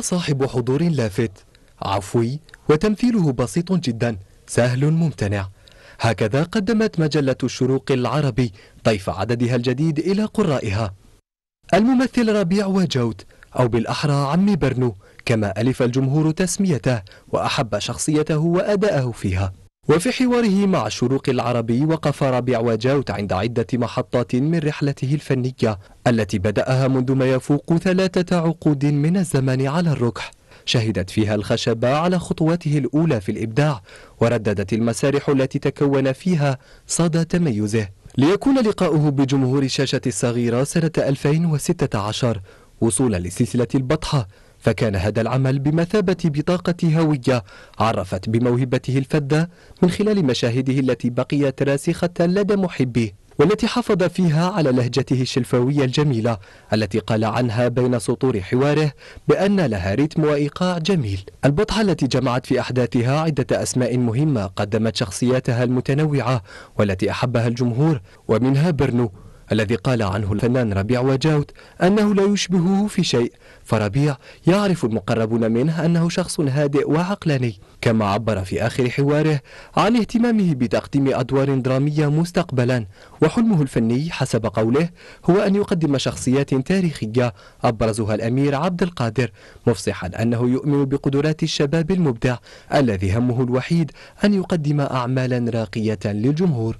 صاحب حضور لافت عفوي وتمثيله بسيط جدا سهل ممتنع هكذا قدمت مجلة الشروق العربي طيف عددها الجديد إلى قرائها الممثل ربيع وجوت أو بالأحرى عمي برنو كما ألف الجمهور تسميته وأحب شخصيته وأداءه فيها وفي حواره مع شروق العربي وقف ربيع وجاوت عند عدة محطات من رحلته الفنية التي بدأها منذ ما يفوق ثلاثة عقود من الزمن على الركح شهدت فيها الخشبة على خطواته الأولى في الإبداع ورددت المسارح التي تكون فيها صدى تميزه ليكون لقاؤه بجمهور الشاشة الصغيرة سنة 2016 وصولا لسلسلة البطحة فكان هذا العمل بمثابة بطاقة هوية عرفت بموهبته الفذة من خلال مشاهده التي بقيت راسخة لدى محبيه والتي حافظ فيها على لهجته الشلفاوية الجميلة التي قال عنها بين سطور حواره بأن لها رتم وإيقاع جميل البطحة التي جمعت في أحداثها عدة أسماء مهمة قدمت شخصياتها المتنوعة والتي أحبها الجمهور ومنها برنو الذي قال عنه الفنان ربيع وجاوت أنه لا يشبهه في شيء فربيع يعرف المقربون منه أنه شخص هادئ وعقلاني كما عبر في آخر حواره عن اهتمامه بتقديم أدوار درامية مستقبلا وحلمه الفني حسب قوله هو أن يقدم شخصيات تاريخية أبرزها الأمير عبد القادر مفصحا أنه يؤمن بقدرات الشباب المبدع الذي همه الوحيد أن يقدم أعمالا راقية للجمهور